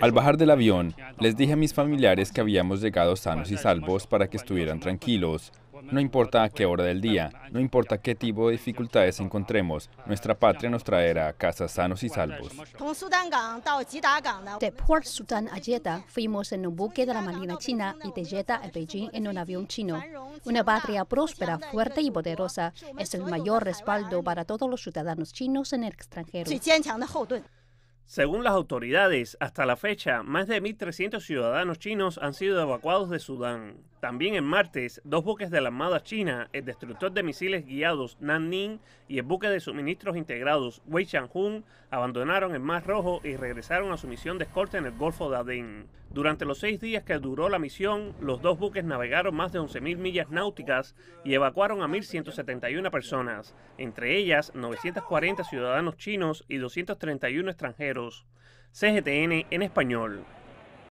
Al bajar del avión, les dije a mis familiares que habíamos llegado sanos y salvos para que estuvieran tranquilos. No importa a qué hora del día, no importa qué tipo de dificultades encontremos, nuestra patria nos traerá a casa sanos y salvos. De Port Sudan a Jeddah fuimos en un buque de la Marina China y de Jeddah a Beijing en un avión chino. Una patria próspera, fuerte y poderosa es el mayor respaldo para todos los ciudadanos chinos en el extranjero. Según las autoridades, hasta la fecha, más de 1.300 ciudadanos chinos han sido evacuados de Sudán. También en martes, dos buques de la Armada China, el destructor de misiles guiados Nanning y el buque de suministros integrados Wei abandonaron el Mar Rojo y regresaron a su misión de escorte en el Golfo de Adén. Durante los seis días que duró la misión, los dos buques navegaron más de 11.000 millas náuticas y evacuaron a 1.171 personas, entre ellas 940 ciudadanos chinos y 231 extranjeros. CGTN en español.